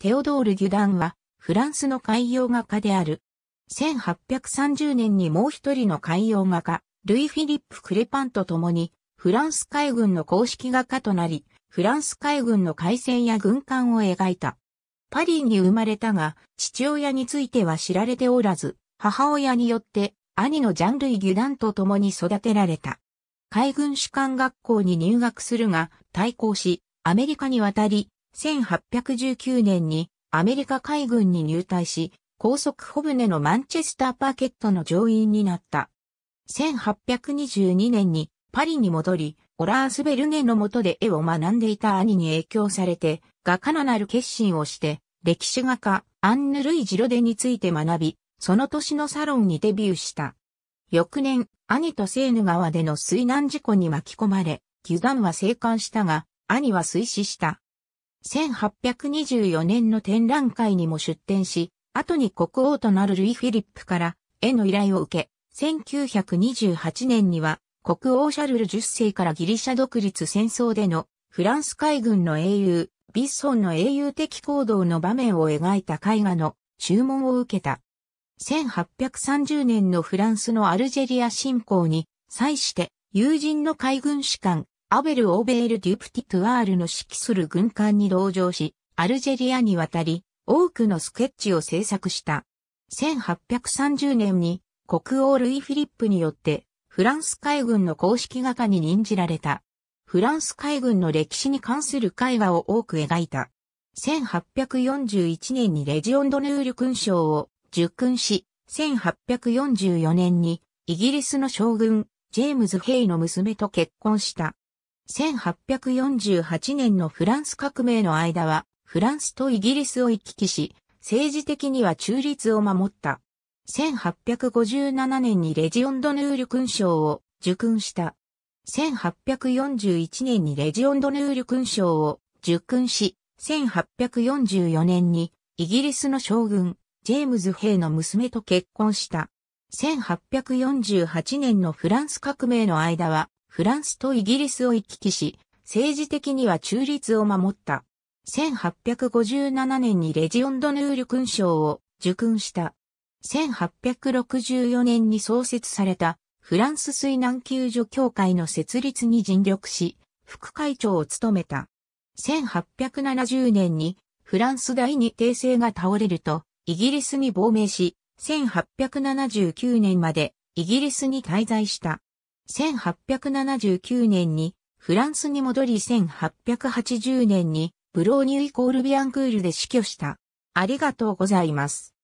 テオドール・ギュダンは、フランスの海洋画家である。1830年にもう一人の海洋画家、ルイ・フィリップ・クレパンと共に、フランス海軍の公式画家となり、フランス海軍の海戦や軍艦を描いた。パリに生まれたが、父親については知られておらず、母親によって兄のジャンルイ・ギュダンと共に育てられた。海軍士官学校に入学するが、対抗し、アメリカに渡り、1819年にアメリカ海軍に入隊し、高速帆船のマンチェスターパーケットの乗員になった。1822年にパリに戻り、オラース・ベルネの下で絵を学んでいた兄に影響されて、画家のなる決心をして、歴史画家、アンヌ・ルイ・ジロデについて学び、その年のサロンにデビューした。翌年、兄とセーヌ川での水難事故に巻き込まれ、ギュガンは生還したが、兄は水死した。1824年の展覧会にも出展し、後に国王となるルイ・フィリップから絵の依頼を受け、1928年には国王シャルル10世からギリシャ独立戦争でのフランス海軍の英雄、ビッソンの英雄的行動の場面を描いた絵画の注文を受けた。1830年のフランスのアルジェリア侵攻に際して友人の海軍士官アベル・オーベール・デュプティトゥアールの指揮する軍艦に同乗し、アルジェリアに渡り、多くのスケッチを制作した。1830年に国王ルイ・フィリップによってフランス海軍の公式画家に任じられた。フランス海軍の歴史に関する絵画を多く描いた。1841年にレジオンドヌール勲章を受勲し、1844年にイギリスの将軍、ジェームズ・ヘイの娘と結婚した。1848年のフランス革命の間は、フランスとイギリスを行き来し、政治的には中立を守った。1857年にレジオンドヌール勲章を受勲した。1841年にレジオンドヌール勲章を受勲し、1844年にイギリスの将軍、ジェームズ・ヘイの娘と結婚した。1848年のフランス革命の間は、フランスとイギリスを行き来し、政治的には中立を守った。1857年にレジオンドヌール勲章を受勲した。1864年に創設されたフランス水難救助協会の設立に尽力し、副会長を務めた。1870年にフランス第二帝政が倒れると、イギリスに亡命し、1879年までイギリスに滞在した。1879年にフランスに戻り1880年にブローニュイコールビアンクールで死去した。ありがとうございます。